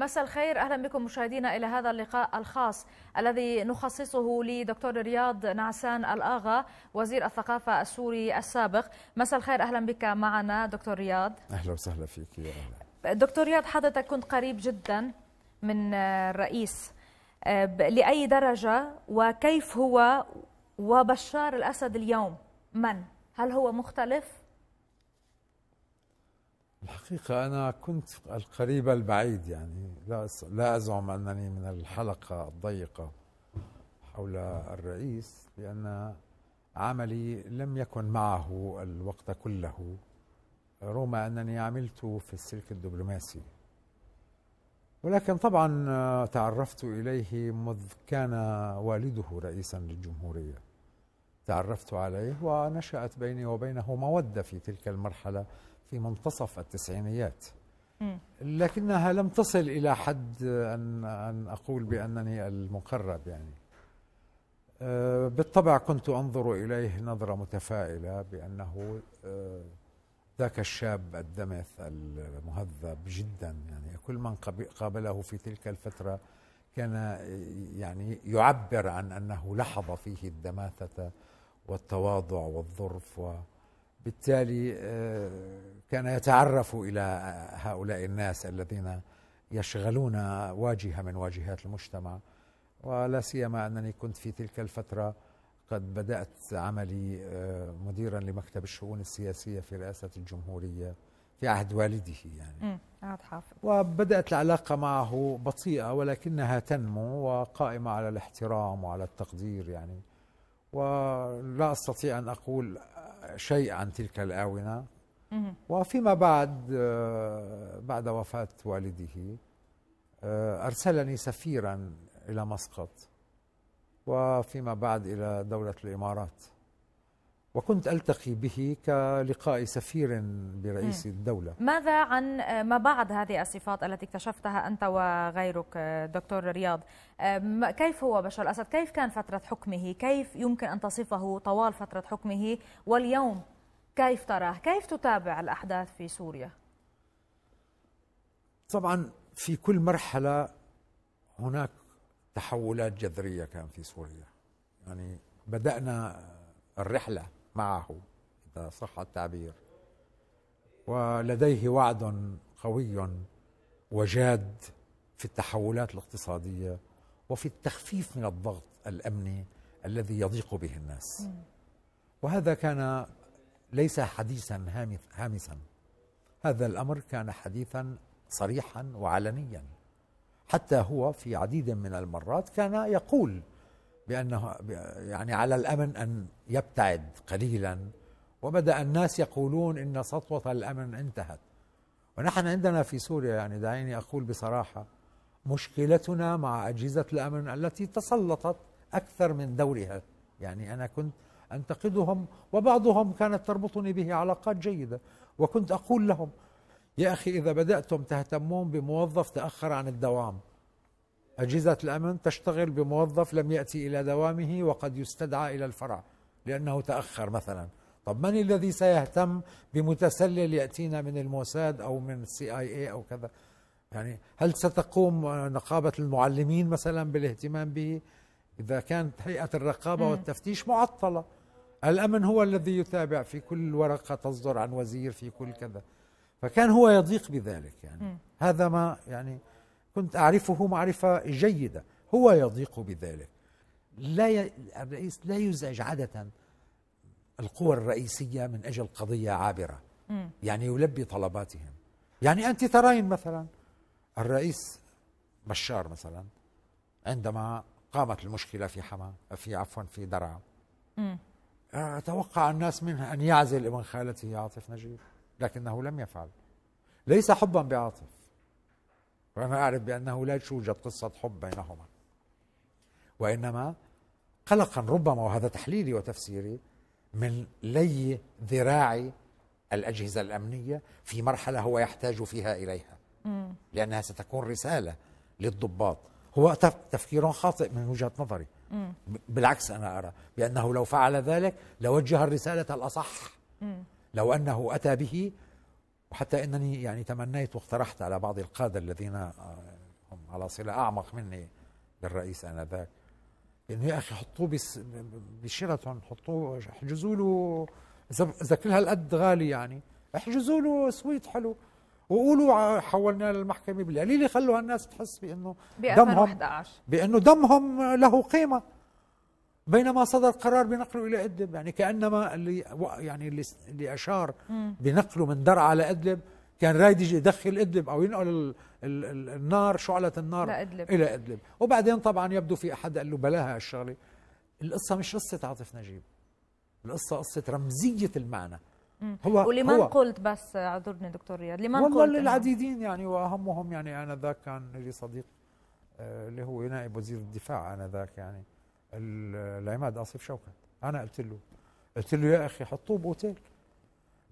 مساء الخير اهلا بكم مشاهدينا الى هذا اللقاء الخاص الذي نخصصه لدكتور رياض نعسان الاغا وزير الثقافه السوري السابق مساء الخير اهلا بك معنا دكتور رياض اهلا وسهلا فيك يا اهلا دكتور رياض حضرتك كنت قريب جدا من الرئيس آه، لاي درجه وكيف هو وبشار الاسد اليوم من هل هو مختلف الحقيقة أنا كنت القريب البعيد يعني لا لا أزعم أنني من الحلقة الضيقة حول الرئيس لأن عملي لم يكن معه الوقت كله رغم أنني عملت في السلك الدبلوماسي ولكن طبعا تعرفت إليه منذ كان والده رئيسا للجمهورية تعرفت عليه ونشأت بيني وبينه مودة في تلك المرحلة في منتصف التسعينيات لكنها لم تصل إلى حد أن, أن أقول بأنني المقرب يعني آه، بالطبع كنت أنظر إليه نظرة متفائلة بأنه آه، ذاك الشاب الدمث المهذب جدا يعني كل من قابله في تلك الفترة كان يعني يعبر عن أنه لحظ فيه الدماثة والتواضع والظرف وبالتالي آه، كان يتعرف إلى هؤلاء الناس الذين يشغلون واجهة من واجهات المجتمع ولا سيما أنني كنت في تلك الفترة قد بدأت عملي آه، مديرا لمكتب الشؤون السياسية في رئاسة الجمهورية في عهد والده يعني عهد حافظ وبدأت العلاقة معه بطيئة ولكنها تنمو وقائمة على الاحترام وعلى التقدير يعني ولا أستطيع أن أقول شيء عن تلك الآونة وفيما بعد آه، بعد وفاة والده آه، أرسلني سفيرا إلى مسقط وفيما بعد إلى دولة الإمارات وكنت التقي به كلقاء سفير برئيس مم. الدوله. ماذا عن آه، ما بعد هذه الصفات التي اكتشفتها انت وغيرك آه، دكتور رياض؟ آه، كيف هو بشار الاسد؟ كيف كان فتره حكمه؟ كيف يمكن ان تصفه طوال فتره حكمه واليوم كيف تراه؟ كيف تتابع الاحداث في سوريا؟ طبعا في كل مرحله هناك تحولات جذريه كان في سوريا. يعني بدانا الرحله معه إذا صح التعبير ولديه وعد قوي وجاد في التحولات الاقتصادية وفي التخفيف من الضغط الأمني الذي يضيق به الناس وهذا كان ليس حديثا هامسا هذا الأمر كان حديثا صريحا وعلنيا حتى هو في عديد من المرات كان يقول بأنه يعني على الأمن أن يبتعد قليلا وبدأ الناس يقولون إن سطوة الأمن انتهت ونحن عندنا في سوريا يعني دعيني أقول بصراحة مشكلتنا مع أجهزة الأمن التي تسلطت أكثر من دورها يعني أنا كنت أنتقدهم وبعضهم كانت تربطني به علاقات جيدة وكنت أقول لهم يا أخي إذا بدأتم تهتمون بموظف تأخر عن الدوام أجهزة الأمن تشتغل بموظف لم يأتي إلى دوامه وقد يستدعى إلى الفرع لأنه تأخر مثلا طب من الذي سيهتم بمتسلل يأتينا من الموساد أو من السي آي اي أو كذا يعني هل ستقوم نقابة المعلمين مثلا بالاهتمام به إذا كانت هيئة الرقابة والتفتيش معطلة الأمن هو الذي يتابع في كل ورقة تصدر عن وزير في كل كذا فكان هو يضيق بذلك يعني هذا ما يعني كنت أعرفه معرفة جيدة هو يضيق بذلك لا ي... الرئيس لا يزعج عادة القوى الرئيسية من أجل قضية عابرة م. يعني يلبي طلباتهم يعني أنت ترين مثلا الرئيس بشار مثلا عندما قامت المشكلة في حما في عفوا في درعا توقع الناس منه أن يعزل ابن خالته عاطف نجيب لكنه لم يفعل ليس حبا بعاطف وأنا أعرف بأنه لا توجد قصة حب بينهما وإنما قلقا ربما وهذا تحليلي وتفسيري من لي ذراع الأجهزة الأمنية في مرحلة هو يحتاج فيها إليها لأنها ستكون رسالة للضباط هو تفكير خاطئ من وجهة نظري بالعكس أنا أرى بأنه لو فعل ذلك لوجه الرسالة الأصح لو أنه أتى به وحتى انني يعني تمنيت واقترحت على بعض القاده الذين آه، هم على صله اعمق مني للرئيس انذاك انه يا اخي حطوه بشيراتون حطوه احجزوا له اذا كل هالقد غالي يعني احجزوا له سويت حلو وقولوا حولنا للمحكمة بالقليل خلوا هالناس تحس بانه دمهم بانه دمهم له قيمه بينما صدر قرار بنقله الى ادلب يعني كانما اللي يعني اللي, اللي اشار بنقله من درعا لادلب كان رايد يجي يدخل ادلب او ينقل الـ الـ الـ النار شعله النار لأدلب. الى ادلب وبعدين طبعا يبدو في احد قال له بلاها هالشغله القصه مش قصه عاطف نجيب القصه قصه رمزيه المعنى هو ولمن هو قلت بس اعذرني دكتور رياض لمن والله قلت للعديدين يعني واهمهم يعني انا ذاك كان لي صديق آه، اللي هو نائب وزير الدفاع انا ذاك يعني العماد آصف شوكت أنا قلت له قلت له يا أخي حطوه بأوتيل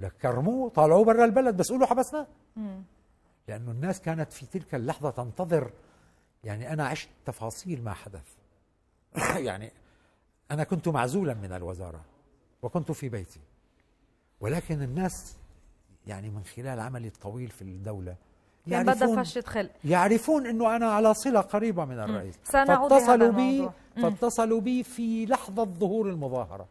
لك كرموه طالعوه برا البلد بس قولوا حبسناه لأنه الناس كانت في تلك اللحظة تنتظر يعني أنا عشت تفاصيل ما حدث يعني أنا كنت معزولا من الوزارة وكنت في بيتي ولكن الناس يعني من خلال عملي الطويل في الدولة يعرفون يعني يعني يعرفون انه انا على صله قريبه من الرئيس فاتصلوا بي فاتصلوا بي في لحظه ظهور المظاهره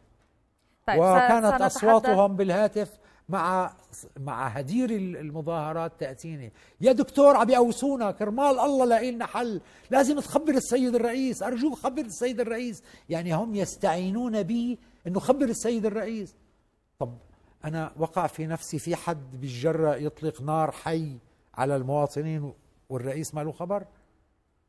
طيب وكانت اصواتهم بالهاتف مع مع هدير المظاهرات تاتيني يا دكتور عم يقوسونا كرمال الله لاقي لنا حل لازم تخبر السيد الرئيس ارجوك خبر السيد الرئيس يعني هم يستعينون بي انه خبر السيد الرئيس طب انا وقع في نفسي في حد بالجره يطلق نار حي على المواطنين والرئيس ما له خبر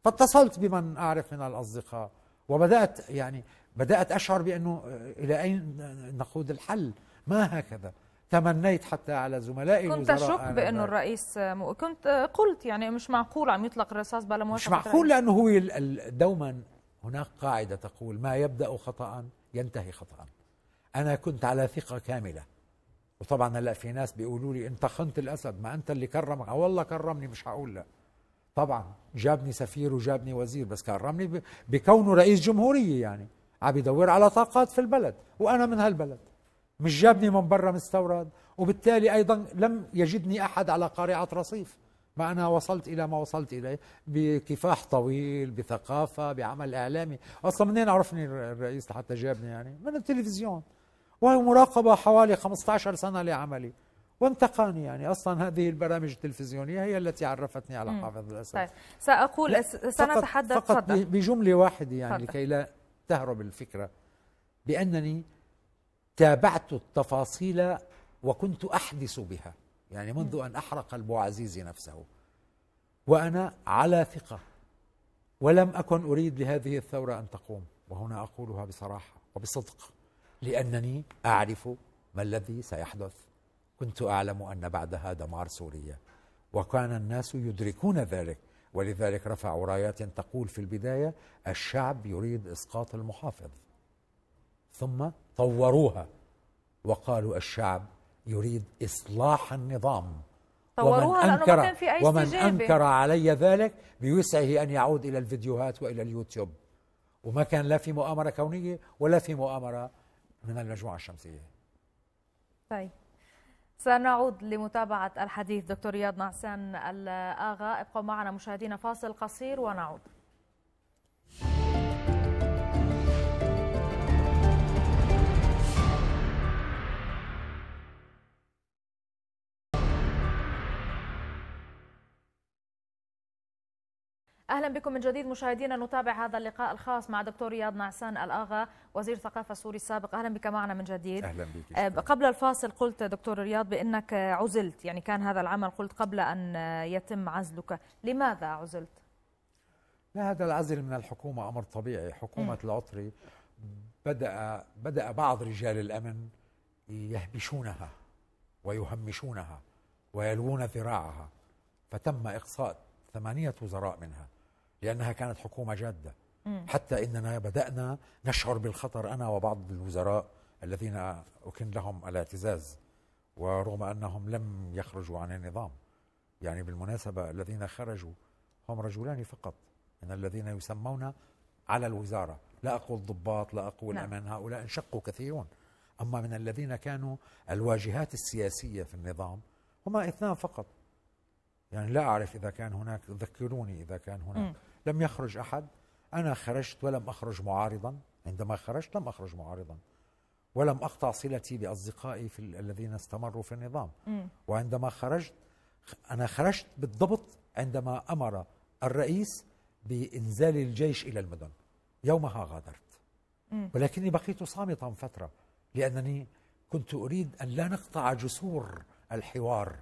فاتصلت بمن أعرف من الأصدقاء وبدأت يعني بدأت أشعر بأنه آه، إلى أين نقود الحل ما هكذا تمنيت حتى على زملائي كنت اشك بانه الرئيس م... كنت آه، قلت يعني مش معقول عم يطلق الرصاص بلا موافقه مش معقول لانه هو دوما هناك قاعده تقول ما يبدا خطا ينتهي خطا انا كنت على ثقه كامله وطبعا هلا في ناس بيقولوا لي انت خنت الاسد ما انت اللي كرمك آه والله كرمني مش هقول لا طبعا جابني سفير وجابني وزير بس كرمني بكونه رئيس جمهوريه يعني عم يدور على طاقات في البلد وانا من هالبلد مش جابني من برا مستورد وبالتالي ايضا لم يجدني احد على قارعه رصيف ما انا وصلت الى ما وصلت اليه بكفاح طويل بثقافه بعمل اعلامي اصلا منين عرفني الرئيس لحتى جابني يعني من التلفزيون وهي مراقبة حوالي 15 سنة لعملي وانتقاني يعني اصلا هذه البرامج التلفزيونيه هي التي عرفتني على حافظ الاسد طيب ساقول سنتحدث فقط, فقط بجمله واحده يعني فضل. لكي لا تهرب الفكره بانني تابعت التفاصيل وكنت احدث بها يعني منذ ان احرق البو عزيز نفسه وانا على ثقه ولم اكن اريد لهذه الثوره ان تقوم وهنا اقولها بصراحه وبصدق لأنني أعرف ما الذي سيحدث كنت أعلم أن بعدها دمار سوريا وكان الناس يدركون ذلك ولذلك رفعوا رايات تقول في البداية الشعب يريد إسقاط المحافظ ثم طوروها وقالوا الشعب يريد إصلاح النظام ومن أنكر, ومن أنكر علي ذلك بوسعه أن يعود إلى الفيديوهات وإلى اليوتيوب وما كان لا في مؤامرة كونية ولا في مؤامرة من المجموعة الشمسية طيب سنعود لمتابعة الحديث دكتور رياض نعسان الآغا ابقوا معنا مشاهدينا فاصل قصير ونعود اهلا بكم من جديد مشاهدينا نتابع هذا اللقاء الخاص مع دكتور رياض نعسان الاغا وزير الثقافه السوري السابق اهلا بك معنا من جديد اهلا بك آه، قبل الفاصل قلت دكتور رياض بانك عزلت يعني كان هذا العمل قلت قبل ان يتم عزلك لماذا عزلت لا هذا العزل من الحكومه امر طبيعي حكومه العطري بدا بدا بعض رجال الامن يهبشونها ويهمشونها ويلوون ذراعها فتم اقصاء ثمانيه وزراء منها لأنها كانت حكومة جادة حتى إننا بدأنا نشعر بالخطر أنا وبعض الوزراء الذين أكن لهم الاعتزاز ورغم أنهم لم يخرجوا عن النظام يعني بالمناسبة الذين خرجوا هم رجلان فقط من الذين يسمون على الوزارة لا أقول ضباط لا أقول نعم. أمان هؤلاء انشقوا كثيرون أما من الذين كانوا الواجهات السياسية في النظام هما اثنان فقط يعني لا أعرف إذا كان هناك ذكروني إذا كان هناك م. لم يخرج أحد أنا خرجت ولم أخرج معارضا عندما خرجت لم أخرج معارضا ولم أقطع صلتي بأصدقائي في الذين استمروا في النظام م. وعندما خرجت أنا خرجت بالضبط عندما أمر الرئيس بإنزال الجيش إلى المدن يومها غادرت م. ولكني بقيت صامتا فترة لأنني كنت أريد أن لا نقطع جسور الحوار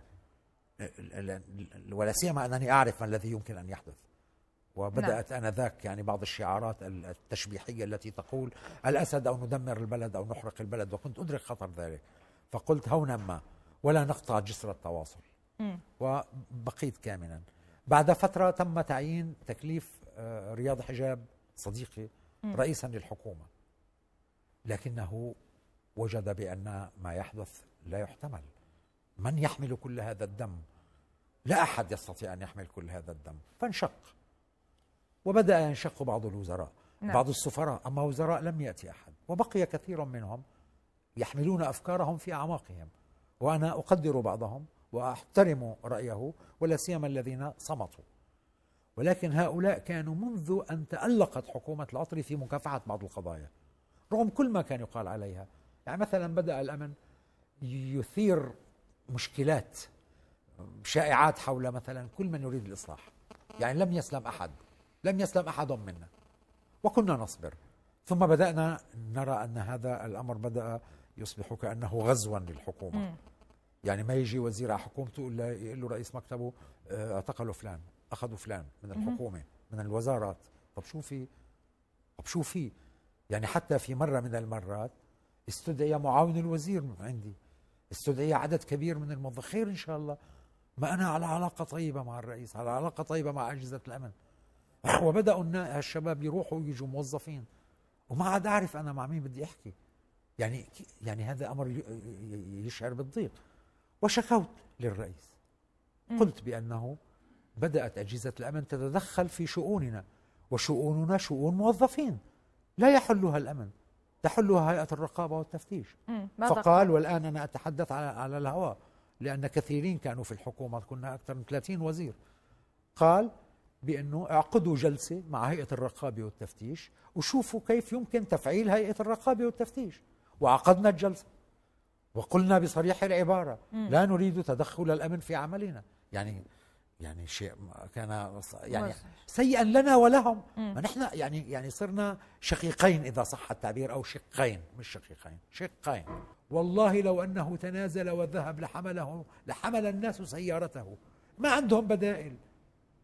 ولا سيما أنني أعرف ما الذي يمكن أن يحدث وبدات نعم. انذاك يعني بعض الشعارات التشبيحيه التي تقول الاسد او ندمر البلد او نحرق البلد وكنت ادرك خطر ذلك فقلت هونا ما ولا نقطع جسر التواصل م. وبقيت كامنا بعد فتره تم تعيين تكليف آه، رياض حجاب صديقي م. رئيسا للحكومه لكنه وجد بان ما يحدث لا يحتمل من يحمل كل هذا الدم لا احد يستطيع ان يحمل كل هذا الدم فانشق وبدأ ينشق بعض الوزراء نعم. بعض السفراء أما وزراء لم يأتي أحد وبقي كثير منهم يحملون أفكارهم في أعماقهم وأنا أقدر بعضهم وأحترم رأيه ولا سيما الذين صمتوا ولكن هؤلاء كانوا منذ أن تألقت حكومة العطري في مكافحة بعض القضايا رغم كل ما كان يقال عليها يعني مثلا بدأ الأمن يثير مشكلات شائعات حول مثلا كل من يريد الإصلاح يعني لم يسلم أحد لم يسلم احد منا وكنا نصبر ثم بدانا نرى ان هذا الامر بدا يصبح كانه غزوا للحكومه م. يعني ما يجي وزير على حكومته الا يقول له رئيس مكتبه اعتقلوا آه، فلان اخذوا فلان من الحكومه من الوزارات طب شو في طب شو في يعني حتى في مره من المرات استدعي معاون الوزير عندي استدعي عدد كبير من الموظفين خير ان شاء الله ما انا على علاقه طيبه مع الرئيس على علاقه طيبه مع اجهزه الامن وبداوا الشباب يروحوا ويجوا موظفين وما عاد اعرف انا مع مين بدي احكي يعني يعني هذا امر يشعر بالضيق وشكوت للرئيس قلت بانه بدات اجهزه الامن تتدخل في شؤوننا وشؤوننا شؤون موظفين لا يحلها الامن تحلها هيئه الرقابه والتفتيش فقال والان انا اتحدث على على الهواء لان كثيرين كانوا في الحكومه كنا اكثر من 30 وزير قال بانه اعقدوا جلسه مع هيئه الرقابه والتفتيش وشوفوا كيف يمكن تفعيل هيئه الرقابه والتفتيش وعقدنا الجلسه وقلنا بصريح العباره لا نريد تدخل الامن في عملنا يعني يعني شيء كان يعني سيئا لنا ولهم ما نحن يعني يعني صرنا شقيقين اذا صح التعبير او شقين مش شقيقين شقين والله لو انه تنازل وذهب لحمله لحمل الناس سيارته ما عندهم بدائل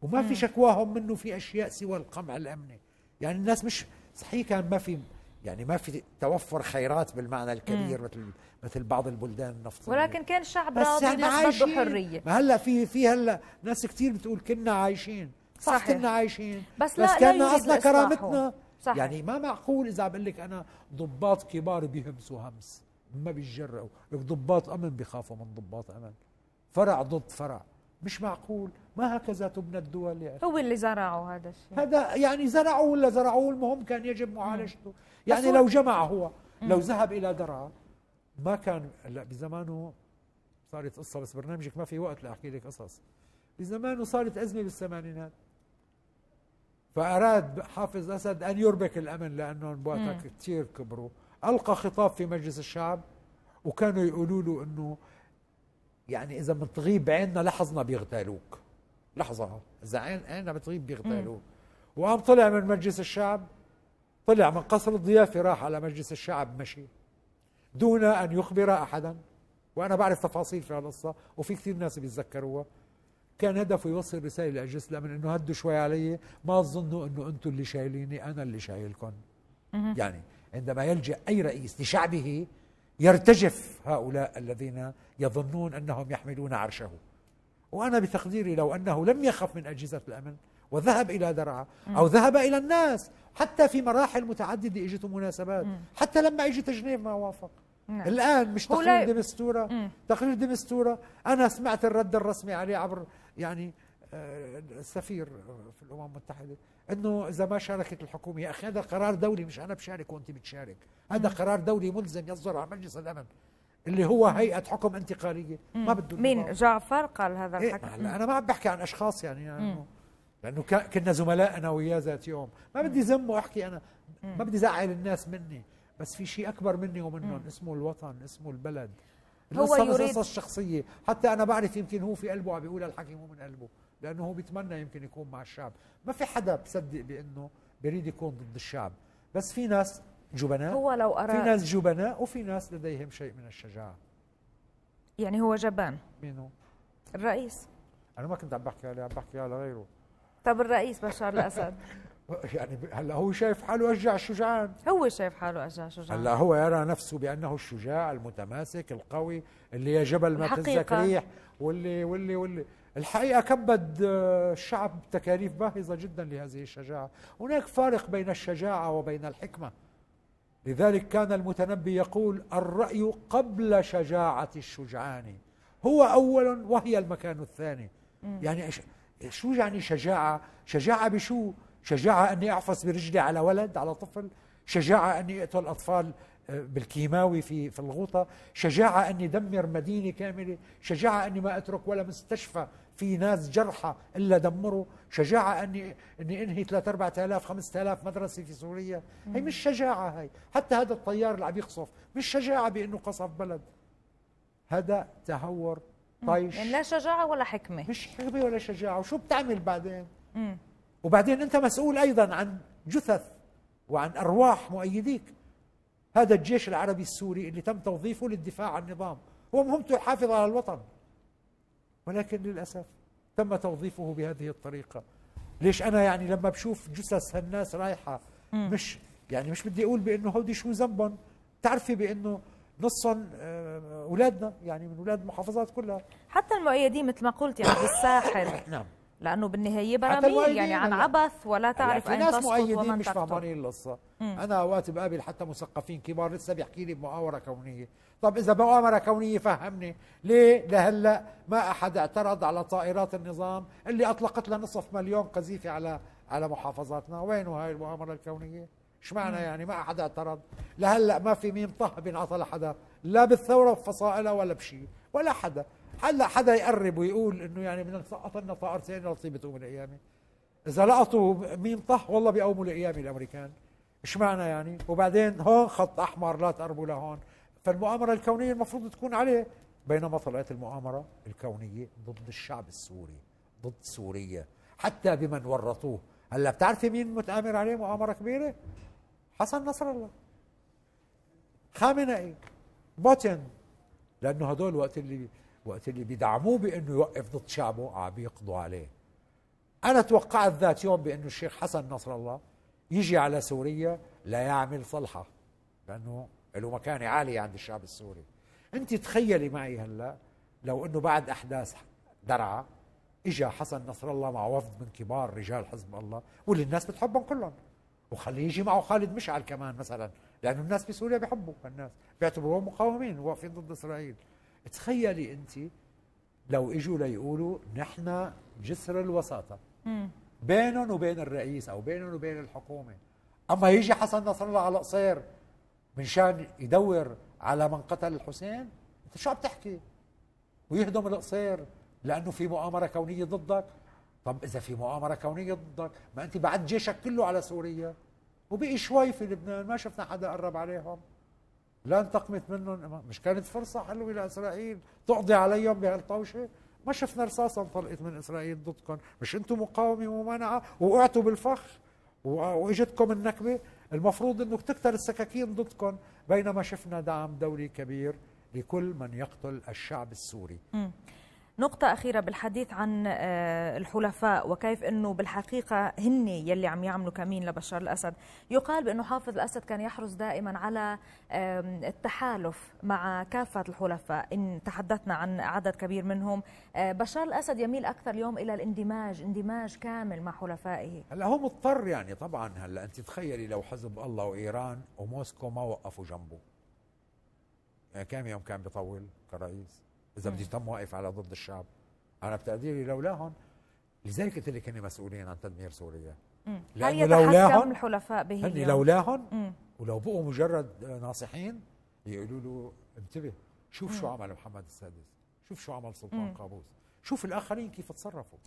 وما في شكواهم منه في اشياء سوى القمع الامني يعني الناس مش صحيح كان ما في يعني ما في توفر خيرات بالمعنى الكبير مم. مثل مثل بعض البلدان النفطيه ولكن كان شعب راضي الناس بده حريه ما هلا في في هلا ناس كثير بتقول كنا عايشين صح, صح كنا عايشين بس, لا كان اصلا كرامتنا صحيح. يعني ما معقول اذا عم بقول لك انا ضباط كبار بيهمسوا همس ما بيتجرأوا لك ضباط امن بيخافوا من ضباط امن فرع ضد فرع مش معقول ما هكذا تبنى الدول يعني هو اللي زرعه هذا الشيء هذا يعني زرعوا ولا زرعوه المهم كان يجب معالجته يعني لو جمع هو لو ذهب الى درعا ما كان هلا بزمانه صارت قصه بس برنامجك ما في وقت لاحكي لك قصص بزمانه صارت ازمه بالثمانينات فاراد حافظ اسد ان يربك الامن لانه بوقتها كثير كبروا القى خطاب في مجلس الشعب وكانوا يقولوا له انه يعني اذا بتغيب عيننا لحظنا بيغتالوك لحظه اذا عين عيننا بتغيب بيغتالوك وقام طلع من مجلس الشعب طلع من قصر الضيافه راح على مجلس الشعب مشي دون ان يخبر احدا وانا بعرف تفاصيل في القصه وفي كثير ناس بيتذكروها كان هدفه يوصل رساله لاجلس الامن انه هدوا شوي علي ما تظنوا انه انتم اللي شايليني انا اللي شايلكم يعني عندما يلجا اي رئيس لشعبه يرتجف هؤلاء الذين يظنون انهم يحملون عرشه وانا بتقديري لو انه لم يخف من اجهزه الامن وذهب الى درعا او ذهب الى الناس حتى في مراحل متعدده اجته مناسبات حتى لما اجت جنيف ما وافق نعم. الان مش تقرير دمستوره تقرير دمستوره انا سمعت الرد الرسمي عليه عبر يعني السفير في الامم المتحده انه اذا ما شاركت الحكومه يا اخي هذا قرار دولي مش انا بشارك وانت بتشارك هذا قرار دولي ملزم يصدر على مجلس الامن اللي هو هيئه حكم انتقاليه ما بده مين جعفر قال هذا إيه، الحكي إيه؟ انا ما عم بحكي عن اشخاص يعني, يعني لانه كنا زملاء انا وياه ذات يوم ما بدي ذم واحكي انا ما بدي زعل الناس مني بس في شيء اكبر مني ومنهم اسمه الوطن اسمه البلد هو يريد الشخصيه حتى انا بعرف يمكن هو في قلبه عم بيقول الحكي مو من قلبه لانه هو بيتمنى يمكن يكون مع الشعب ما في حدا بصدق بانه بريد يكون ضد الشعب بس في ناس جبناء هو لو أرى في ناس جبناء وفي ناس لديهم شيء من الشجاعه يعني هو جبان مين الرئيس انا ما كنت عم بحكي عليه عم بحكي على غيره طب الرئيس بشار الاسد يعني هلا هو شايف حاله اشجع شجعان هو شايف حاله اشجع شجعان هلا هو يرى نفسه بانه الشجاع المتماسك القوي اللي يا جبل ما تنزك ريح واللي واللي واللي الحقيقة كبد الشعب آه، تكاليف باهظة جدا لهذه الشجاعة هناك فارق بين الشجاعة وبين الحكمة لذلك كان المتنبي يقول الرأي قبل شجاعة الشجعان هو أول وهي المكان الثاني يعني شو يعني شجاعة شجاعة بشو شجاعة أني أعفس برجلي على ولد على طفل شجاعة أني أقتل أطفال آه، بالكيماوي في في الغوطه، شجاعه اني دمر مدينه كامله، شجاعه اني ما اترك ولا مستشفى في ناس جرحى إلا دمروا شجاعة أني, أني أنهي 3 4000 5000 مدرسة في سوريا هي مش شجاعة هي حتى هذا الطيار اللي عم يقصف مش شجاعة بأنه قصف بلد هذا تهور طيش يعني لا شجاعة ولا حكمة مش حكمة ولا شجاعة وشو بتعمل بعدين مم. وبعدين أنت مسؤول أيضا عن جثث وعن أرواح مؤيديك هذا الجيش العربي السوري اللي تم توظيفه للدفاع عن النظام هو مهمته يحافظ على الوطن ولكن للأسف تم توظيفه بهذه الطريقة ليش أنا يعني لما بشوف جثث هالناس رايحة مش يعني مش بدي أقول بأنه هودي شو ذنبهم تعرفي بأنه نصهم آه، أولادنا يعني من أولاد المحافظات كلها حتى المؤيدين مثل ما قلت يعني بالساحل نعم لانه بالنهايه براميل يعني عن عبث ولا يعني تعرف في ناس مؤيدين مش فهمانين القصه انا اوقات بقابل حتى مثقفين كبار لسه بيحكي لي بمؤامره كونيه طب اذا مؤامره كونيه فهمني ليه لهلا ما احد اعترض على طائرات النظام اللي اطلقت لها نصف مليون قذيفه على على محافظاتنا وين هاي المؤامره الكونيه ايش معنى يعني ما احد اعترض لهلا ما في ميم طه بينعطى لحدا لا بالثوره وفصائلها ولا بشيء ولا حدا هلا حدا يقرب ويقول انه يعني بدنا نسقط لنا طائر ثاني لصيبته من أمم القيامه اذا لقطوا مين طح والله بيقوموا القيامه الامريكان اشمعنى يعني وبعدين هون خط احمر لا تقربوا لهون فالمؤامره الكونيه المفروض تكون عليه بينما طلعت المؤامره الكونيه ضد الشعب السوري ضد سوريا حتى بمن ورطوه هلا بتعرفي مين متآمر عليه مؤامره كبيره حسن نصر الله خامنئي بوتين لانه هدول وقت اللي وقت اللي بيدعموه بانه يوقف ضد شعبه عم يقضوا عليه انا توقعت ذات يوم بانه الشيخ حسن نصر الله يجي على سوريا لا يعمل صلحه لانه له مكانه عاليه عند الشعب السوري انت تخيلي معي هلا لو انه بعد احداث درعا اجى حسن نصر الله مع وفد من كبار رجال حزب الله واللي الناس بتحبهم كلهم وخليه يجي معه خالد مشعل كمان مثلا لانه الناس بسوريا بيحبوا الناس بيعتبروهم مقاومين واقفين ضد اسرائيل تخيلي انت لو اجوا ليقولوا نحن جسر الوساطه بينهم وبين الرئيس او بينهم وبين الحكومه اما يجي حسن نصر الله على قصير من شان يدور على من قتل الحسين انت شو عم تحكي ويهدم القصير لانه في مؤامره كونيه ضدك طب اذا في مؤامره كونيه ضدك ما انت بعد جيشك كله على سوريا وبقي شوي في لبنان ما شفنا حدا قرب عليهم لا انتقمت منهم مش كانت فرصة حلوة لإسرائيل تقضي عليهم بهالطوشة ما شفنا رصاصة انطلقت من إسرائيل ضدكم مش أنتم مقاومة وممانعة وقعتوا بالفخ واجتكم النكبة المفروض أنه تكتر السكاكين ضدكم بينما شفنا دعم دولي كبير لكل من يقتل الشعب السوري نقطة أخيرة بالحديث عن آه، الحلفاء وكيف أنه بالحقيقة هن يلي عم يعملوا كمين لبشار الأسد يقال بأنه حافظ الأسد كان يحرص دائما على التحالف مع كافة الحلفاء إن تحدثنا عن عدد كبير منهم آه، بشار الأسد يميل أكثر اليوم إلى الاندماج اندماج كامل مع حلفائه هلا هو مضطر يعني طبعا هلا أنت تخيلي لو حزب الله وإيران وموسكو ما وقفوا جنبه يعني كم يوم كان بيطول كرئيس اذا بدي تم واقف على ضد الشعب انا بتقديري لولاهم لذلك قلت لك هن مسؤولين عن تدمير سوريا لانه لولاهم الحلفاء به هن لولاهم ولو بقوا مجرد ناصحين يقولوا له انتبه شوف مم. شو عمل محمد السادس شوف شو عمل سلطان مم. قابوس شوف الاخرين كيف تصرفوا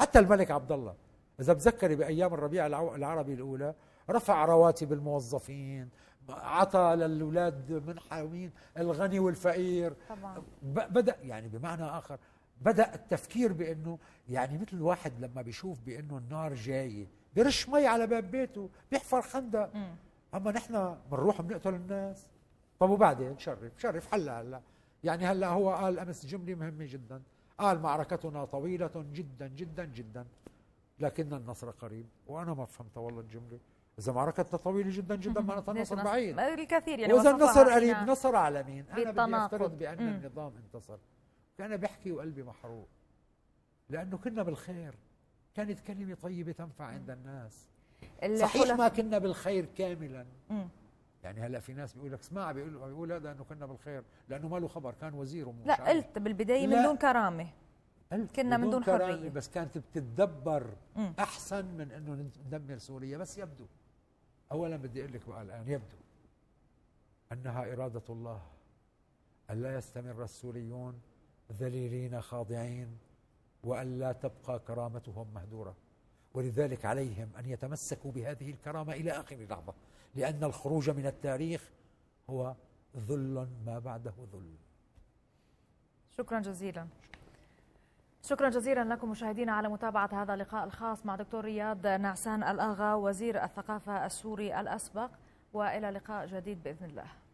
حتى الملك عبد الله اذا بتذكري بايام الربيع العربي الاولى رفع رواتب الموظفين عطى للاولاد من حامين الغني والفقير طبعا بدا يعني بمعنى اخر بدا التفكير بانه يعني مثل الواحد لما بيشوف بانه النار جايه بيرش مي على باب بيته بيحفر خندق اما نحن بنروح بنقتل الناس طب وبعدين شرف شرف هلا هلا يعني هلا هو قال امس جمله مهمه جدا قال معركتنا طويله جدا جدا جدا لكن النصر قريب وانا ما فهمتها والله الجمله اذا معركتنا طويله جدا جدا مع نصر بعيد الكثير يعني واذا النصر قريب نصر على مين؟ انا بدي افترض بان مم. النظام انتصر انا بحكي وقلبي محروق لانه كنا بالخير كانت كلمه طيبه تنفع عند الناس صحيح ما كنا بالخير كاملا مم. يعني هلا في ناس بيقول لك اسمع بيقول بيقول هذا انه كنا بالخير لانه ما له خبر كان وزير ومش لا عارف. قلت بالبدايه من دون كرامه قلت كنا من دون حريه بس كانت بتتدبر مم. احسن من انه ندمر سوريا بس يبدو أولا بدي أقول لك بقى الآن يبدو أنها إرادة الله ألا يستمر السوريون ذليلين خاضعين وألا تبقى كرامتهم مهدورة ولذلك عليهم أن يتمسكوا بهذه الكرامة إلى آخر لحظة لأن الخروج من التاريخ هو ذل ما بعده ذل شكرا جزيلا شكرا جزيلا لكم مشاهدينا على متابعة هذا اللقاء الخاص مع دكتور رياض نعسان الأغا وزير الثقافة السوري الأسبق وإلى لقاء جديد بإذن الله